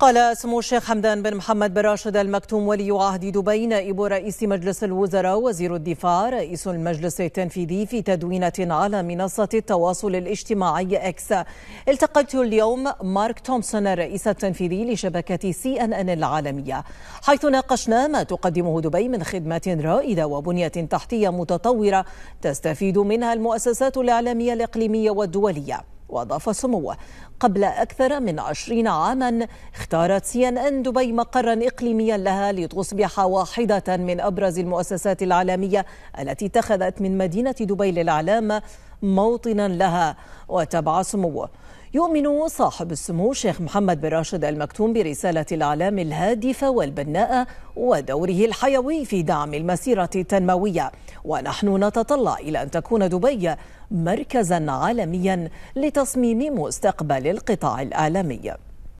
قال سمو الشيخ حمدان بن محمد بن راشد المكتوم ولي عهد دبي نائب رئيس مجلس الوزراء وزير الدفاع رئيس المجلس التنفيذي في تدوينة على منصة التواصل الاجتماعي اكس التقيت اليوم مارك تومسون الرئيس التنفيذي لشبكة سي ان ان العالمية حيث ناقشنا ما تقدمه دبي من خدمات رائدة وبنية تحتية متطورة تستفيد منها المؤسسات الإعلامية الإقليمية والدولية وأضاف سموه قبل أكثر من عشرين عاما اختارت سي أن أن دبي مقرا إقليميا لها لتصبح واحدة من أبرز المؤسسات العالمية التي اتخذت من مدينة دبي للإعلام موطنا لها وتبع سموه يؤمن صاحب السمو الشيخ محمد بن راشد المكتوم برسالة الإعلام الهادفة والبناءة ودوره الحيوي في دعم المسيرة التنموية ونحن نتطلع إلى أن تكون دبي مركزا عالميا لتصميم مستقبل القطاع الإعلامي